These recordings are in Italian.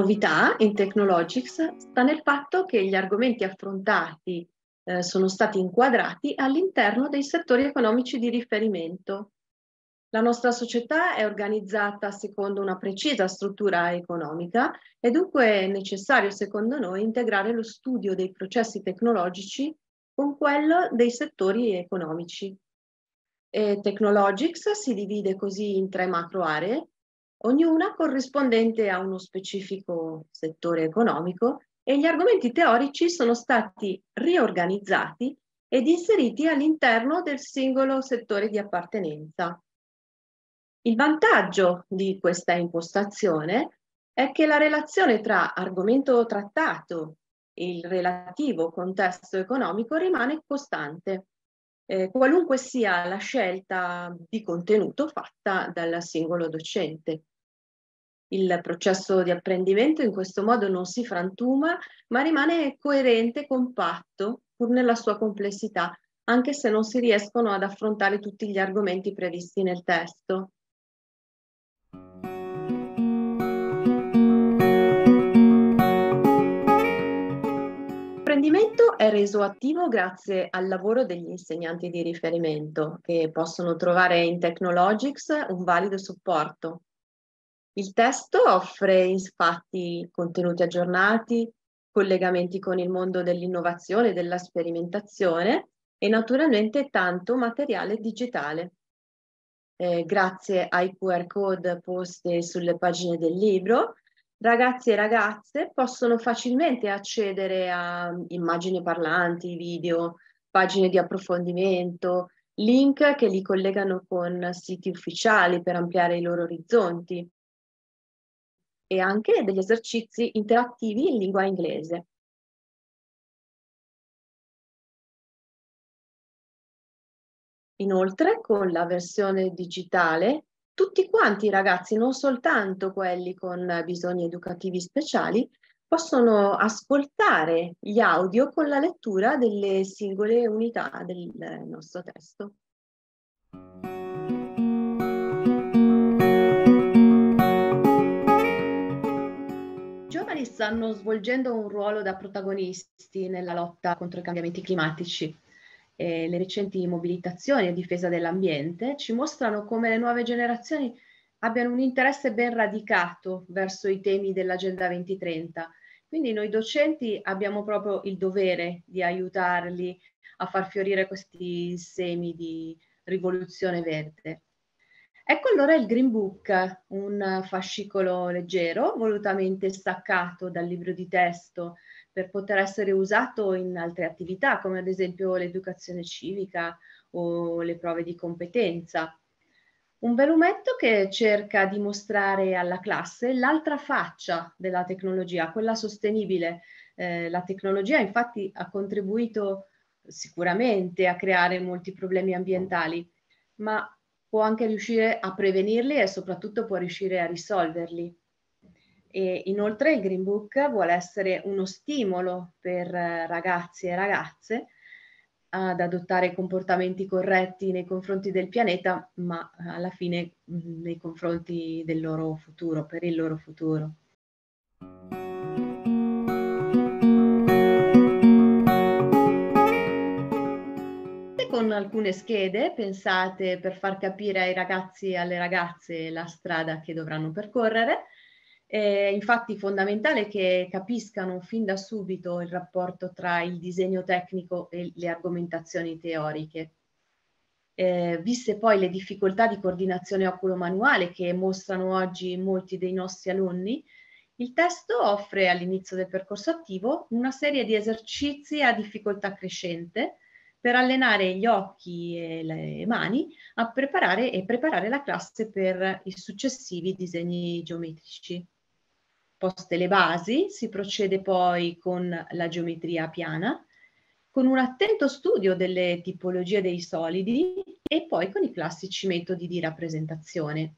novità in Technologics sta nel fatto che gli argomenti affrontati eh, sono stati inquadrati all'interno dei settori economici di riferimento. La nostra società è organizzata secondo una precisa struttura economica e dunque è necessario, secondo noi, integrare lo studio dei processi tecnologici con quello dei settori economici. E Technologics si divide così in tre macro aree, ognuna corrispondente a uno specifico settore economico e gli argomenti teorici sono stati riorganizzati ed inseriti all'interno del singolo settore di appartenenza. Il vantaggio di questa impostazione è che la relazione tra argomento trattato e il relativo contesto economico rimane costante, eh, qualunque sia la scelta di contenuto fatta dal singolo docente il processo di apprendimento in questo modo non si frantuma, ma rimane coerente, compatto, pur nella sua complessità, anche se non si riescono ad affrontare tutti gli argomenti previsti nel testo. L'apprendimento è reso attivo grazie al lavoro degli insegnanti di riferimento che possono trovare in Technologics un valido supporto il testo offre infatti contenuti aggiornati, collegamenti con il mondo dell'innovazione e della sperimentazione e naturalmente tanto materiale digitale. Eh, grazie ai QR code posti sulle pagine del libro, ragazzi e ragazze possono facilmente accedere a immagini parlanti, video, pagine di approfondimento, link che li collegano con siti ufficiali per ampliare i loro orizzonti e anche degli esercizi interattivi in lingua inglese. Inoltre, con la versione digitale, tutti quanti i ragazzi, non soltanto quelli con bisogni educativi speciali, possono ascoltare gli audio con la lettura delle singole unità del eh, nostro testo. giovani stanno svolgendo un ruolo da protagonisti nella lotta contro i cambiamenti climatici. E le recenti mobilitazioni a difesa dell'ambiente ci mostrano come le nuove generazioni abbiano un interesse ben radicato verso i temi dell'Agenda 2030. Quindi noi docenti abbiamo proprio il dovere di aiutarli a far fiorire questi semi di rivoluzione verde. Ecco allora il Green Book, un fascicolo leggero, volutamente staccato dal libro di testo per poter essere usato in altre attività, come ad esempio l'educazione civica o le prove di competenza. Un velumetto che cerca di mostrare alla classe l'altra faccia della tecnologia, quella sostenibile. Eh, la tecnologia infatti ha contribuito sicuramente a creare molti problemi ambientali, ma può anche riuscire a prevenirli e soprattutto può riuscire a risolverli. E inoltre il Green Book vuole essere uno stimolo per eh, ragazzi e ragazze ad adottare comportamenti corretti nei confronti del pianeta, ma eh, alla fine mm, nei confronti del loro futuro, per il loro futuro. con alcune schede pensate per far capire ai ragazzi e alle ragazze la strada che dovranno percorrere. È infatti fondamentale che capiscano fin da subito il rapporto tra il disegno tecnico e le argomentazioni teoriche. Eh, viste poi le difficoltà di coordinazione oculomanuale che mostrano oggi molti dei nostri alunni, il testo offre all'inizio del percorso attivo una serie di esercizi a difficoltà crescente per allenare gli occhi e le mani a preparare e preparare la classe per i successivi disegni geometrici. Poste le basi, si procede poi con la geometria piana, con un attento studio delle tipologie dei solidi e poi con i classici metodi di rappresentazione.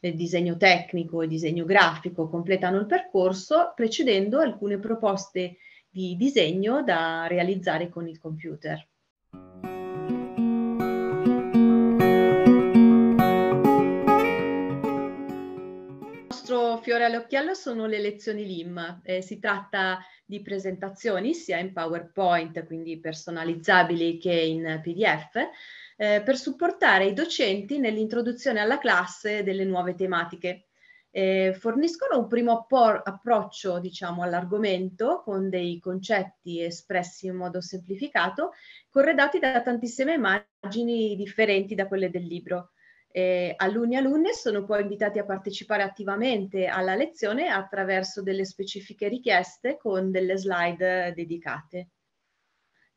Il disegno tecnico e il disegno grafico completano il percorso precedendo alcune proposte di disegno da realizzare con il computer. nostro fiore all'occhiello sono le lezioni LIM. Eh, si tratta di presentazioni sia in PowerPoint, quindi personalizzabili, che in PDF, eh, per supportare i docenti nell'introduzione alla classe delle nuove tematiche. Eh, forniscono un primo approccio diciamo, all'argomento con dei concetti espressi in modo semplificato, corredati da tantissime immagini differenti da quelle del libro. Eh, alunni e alunne sono poi invitati a partecipare attivamente alla lezione attraverso delle specifiche richieste con delle slide dedicate.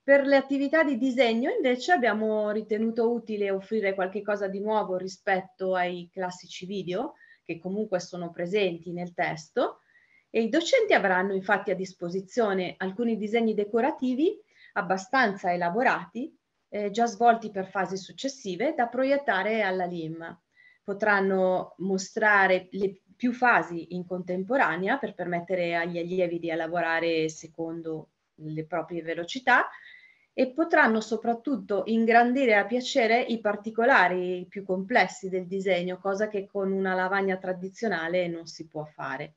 Per le attività di disegno invece abbiamo ritenuto utile offrire qualcosa di nuovo rispetto ai classici video che comunque sono presenti nel testo e i docenti avranno infatti a disposizione alcuni disegni decorativi abbastanza elaborati eh, già svolti per fasi successive da proiettare alla LIM. Potranno mostrare le più fasi in contemporanea per permettere agli allievi di lavorare secondo le proprie velocità e potranno soprattutto ingrandire a piacere i particolari più complessi del disegno, cosa che con una lavagna tradizionale non si può fare.